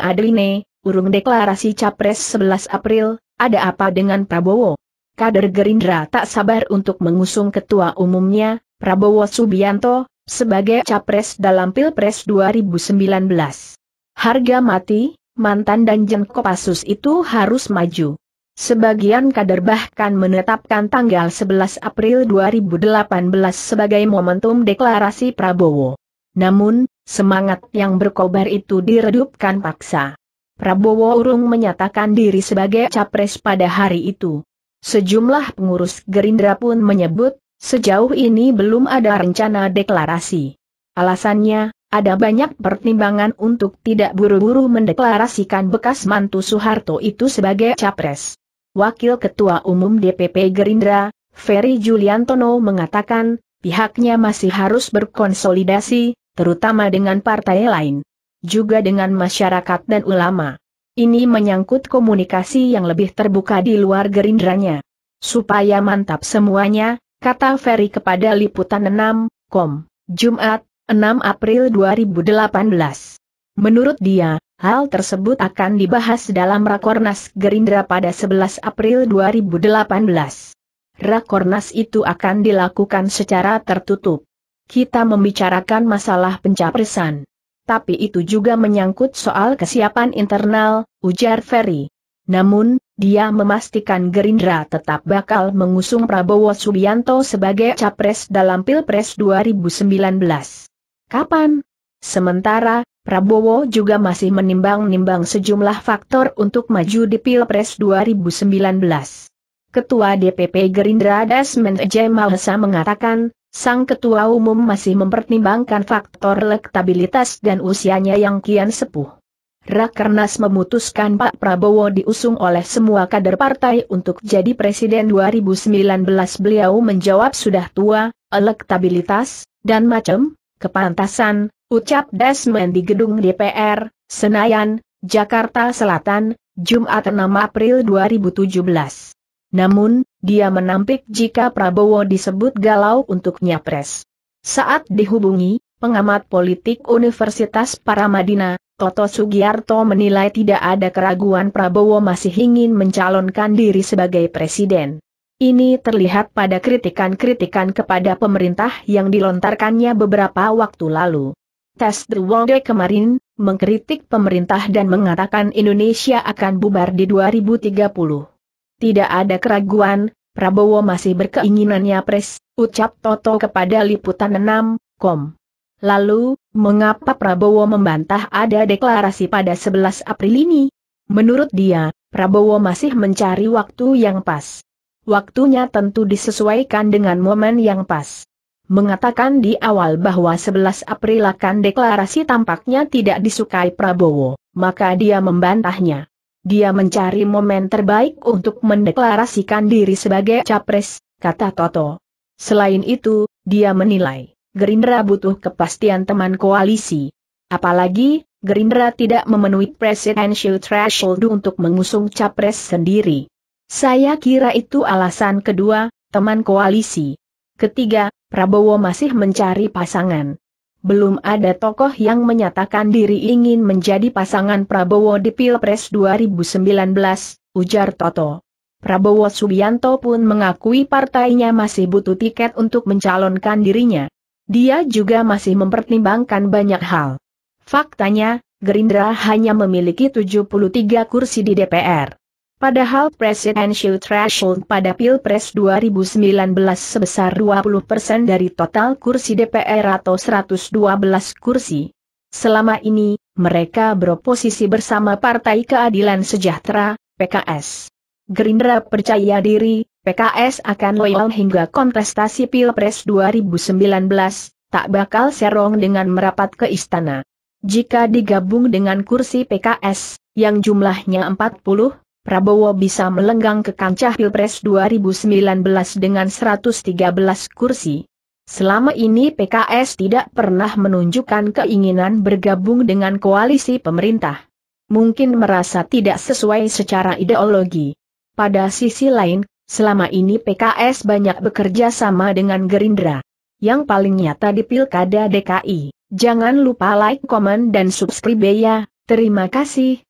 Adeline, urung deklarasi Capres 11 April, ada apa dengan Prabowo? Kader Gerindra tak sabar untuk mengusung ketua umumnya, Prabowo Subianto, sebagai Capres dalam Pilpres 2019. Harga mati, mantan dan jengkopasus itu harus maju. Sebagian kader bahkan menetapkan tanggal 11 April 2018 sebagai momentum deklarasi Prabowo. Namun, Semangat yang berkobar itu diredupkan paksa. Prabowo Urung menyatakan diri sebagai capres pada hari itu. Sejumlah pengurus Gerindra pun menyebut, sejauh ini belum ada rencana deklarasi. Alasannya, ada banyak pertimbangan untuk tidak buru-buru mendeklarasikan bekas mantu Soeharto itu sebagai capres. Wakil Ketua Umum DPP Gerindra, Ferry Juliantono mengatakan, pihaknya masih harus berkonsolidasi, terutama dengan partai lain. Juga dengan masyarakat dan ulama. Ini menyangkut komunikasi yang lebih terbuka di luar gerindranya. Supaya mantap semuanya, kata Ferry kepada Liputan 6, Kom, Jumat, 6 April 2018. Menurut dia, hal tersebut akan dibahas dalam Rakornas Gerindra pada 11 April 2018. Rakornas itu akan dilakukan secara tertutup. Kita membicarakan masalah pencapresan. Tapi itu juga menyangkut soal kesiapan internal, ujar Ferry. Namun, dia memastikan Gerindra tetap bakal mengusung Prabowo Subianto sebagai capres dalam Pilpres 2019. Kapan? Sementara, Prabowo juga masih menimbang-nimbang sejumlah faktor untuk maju di Pilpres 2019. Ketua DPP Gerindra Desmond J. Mahesa mengatakan, sang ketua umum masih mempertimbangkan faktor elektabilitas dan usianya yang kian sepuh. Rakernas memutuskan Pak Prabowo diusung oleh semua kader partai untuk jadi presiden 2019 beliau menjawab sudah tua, elektabilitas, dan macam, kepantasan, ucap Desmond di gedung DPR, Senayan, Jakarta Selatan, Jumat 6 April 2017. Namun, dia menampik jika Prabowo disebut galau untuk nyapres. Saat dihubungi, pengamat politik Universitas Paramadina, Toto Sugiarto menilai tidak ada keraguan Prabowo masih ingin mencalonkan diri sebagai presiden. Ini terlihat pada kritikan-kritikan kepada pemerintah yang dilontarkannya beberapa waktu lalu. Tes The World Day kemarin, mengkritik pemerintah dan mengatakan Indonesia akan bubar di 2030. Tidak ada keraguan, Prabowo masih berkeinginannya pres, ucap Toto kepada Liputan 6, Kom. Lalu, mengapa Prabowo membantah ada deklarasi pada 11 April ini? Menurut dia, Prabowo masih mencari waktu yang pas. Waktunya tentu disesuaikan dengan momen yang pas. Mengatakan di awal bahwa 11 April akan deklarasi tampaknya tidak disukai Prabowo, maka dia membantahnya. Dia mencari momen terbaik untuk mendeklarasikan diri sebagai capres, kata Toto. Selain itu, dia menilai, Gerindra butuh kepastian teman koalisi. Apalagi, Gerindra tidak memenuhi presidential threshold untuk mengusung capres sendiri. Saya kira itu alasan kedua, teman koalisi. Ketiga, Prabowo masih mencari pasangan belum ada tokoh yang menyatakan diri ingin menjadi pasangan Prabowo di Pilpres 2019, ujar Toto. Prabowo Subianto pun mengakui partainya masih butuh tiket untuk mencalonkan dirinya. Dia juga masih mempertimbangkan banyak hal. Faktanya, Gerindra hanya memiliki 73 kursi di DPR. Padahal presidential threshold pada Pilpres 2019 sebesar 20% dari total kursi DPR atau 112 kursi. Selama ini, mereka beroposisi bersama Partai Keadilan Sejahtera, PKS. Gerindra percaya diri, PKS akan loyal hingga kontestasi Pilpres 2019, tak bakal serong dengan merapat ke istana. Jika digabung dengan kursi PKS, yang jumlahnya 40, Prabowo bisa melenggang ke kancah Pilpres 2019 dengan 113 kursi. Selama ini PKS tidak pernah menunjukkan keinginan bergabung dengan koalisi pemerintah. Mungkin merasa tidak sesuai secara ideologi. Pada sisi lain, selama ini PKS banyak bekerja sama dengan Gerindra. Yang paling nyata di Pilkada DKI. Jangan lupa like, komen dan subscribe ya. Terima kasih.